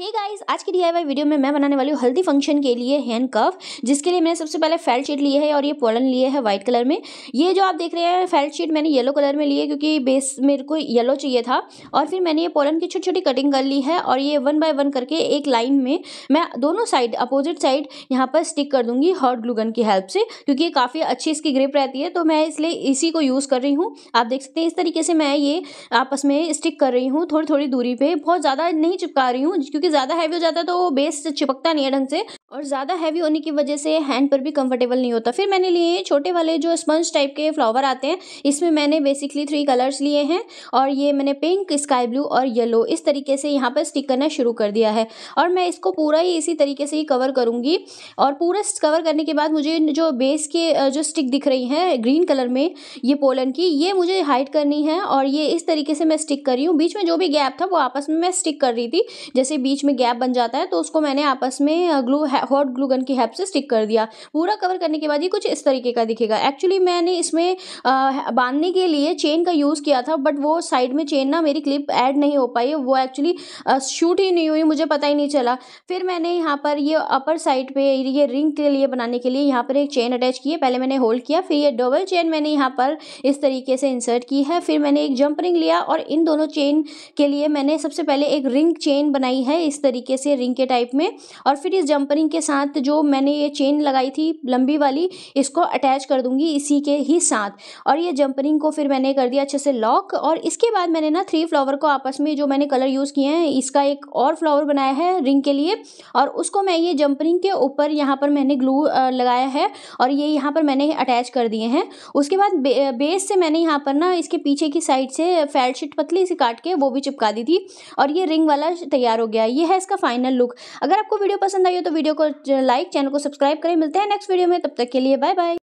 hey guys आज की DIY video में मैं बनाने वाली हूँ हल्दी फंक्शन के लिए हैंड कफ जिसके लिए मैंने सबसे पहले फेल्ट शीट ली है और ये पोलन लिए है वाइट कलर में ये जो आप देख रहे हैं फेल्ट शीट मैंने येलो कलर में ली है क्योंकि बेस मेरे को येलो चाहिए था और फिर मैंने ये पोलन की छोटी छोटी कटिंग कर ली है और ये वन बाय वन करके एक लाइन में मैं दोनों साइड अपोजिट साइड यहाँ पर स्टिक कर दूँगी हॉट ग्लूगन की हेल्प से क्योंकि ये काफ़ी अच्छी इसकी ग्रिप रहती है तो मैं इसलिए इसी को यूज़ कर रही हूँ आप देख सकते हैं इस तरीके से मैं ये आपस में स्टिक कर रही हूँ थोड़ी थोड़ी दूरी पर बहुत ज़्यादा नहीं चिपका रही हूँ क्योंकि क्योंकि ज़्यादा हैवी हो जाता है तो बेस चिपकता नहीं है ढंग से और ज़्यादा हैवी होने की वजह से हैंड पर भी कंफर्टेबल नहीं होता फिर मैंने लिए छोटे वाले जो स्पंज टाइप के फ्लावर आते हैं इसमें मैंने बेसिकली थ्री कलर्स लिए हैं और ये मैंने पिंक स्काई ब्लू और येलो इस तरीके से यहाँ पर स्टिक करना शुरू कर दिया है और मैं इसको पूरा ही इसी तरीके से ही कवर करूँगी और पूरा कवर करने के बाद मुझे जो बेस के जो स्टिक दिख रही हैं ग्रीन कलर में ये पोलन की ये मुझे हाइट करनी है और ये इस तरीके से मैं स्टिक कर रही हूँ बीच में जो भी गैप था वो आपस में मैं स्टिक कर रही थी जैसे बीच बीच में गैप बन जाता है तो उसको मैंने आपस में ग्लू हॉट ग्लू गन की हेल्प से स्टिक कर दिया पूरा कवर करने के बाद ये कुछ इस तरीके का दिखेगा एक्चुअली मैंने इसमें बांधने के लिए चेन का यूज़ किया था बट वो साइड में चेन ना मेरी क्लिप ऐड नहीं हो पाई वो एक्चुअली शूट ही नहीं हुई मुझे पता ही नहीं चला फिर मैंने यहाँ पर ये अपर साइड पे ये रिंग के लिए बनाने के लिए यहाँ पर एक चेन अटैच की है पहले मैंने होल्ड किया फिर ये डबल चेन मैंने यहाँ पर इस तरीके से इंसर्ट की है फिर मैंने एक जंप रिंग लिया और इन दोनों चेन के लिए मैंने सबसे पहले एक रिंग चेन बनाई है इस तरीके से रिंग के टाइप में और फिर इस जंपरिंग के साथ जो मैंने ये चेन लगाई थी लंबी वाली इसको अटैच कर दूंगी इसी के ही साथ और ये जंपरिंग को फिर मैंने कर दिया अच्छे से लॉक और इसके बाद मैंने ना थ्री फ्लावर को आपस में जो मैंने कलर यूज़ किए हैं इसका एक और फ्लावर बनाया है रिंग के लिए और उसको मैं ये जंपरिंग के ऊपर यहाँ पर मैंने ग्लू लगाया है और ये यहाँ पर मैंने अटैच कर दिए हैं उसके बाद बेस से मैंने यहाँ पर ना इसके पीछे की साइड से फैल शीट पतली से काट के वो भी चिपका दी थी और ये रिंग वाला तैयार हो गया ये है इसका फाइनल लुक अगर आपको वीडियो पसंद आई हो तो वीडियो को लाइक चैनल को सब्सक्राइब करें मिलते हैं नेक्स्ट वीडियो में तब तक के लिए बाय बाय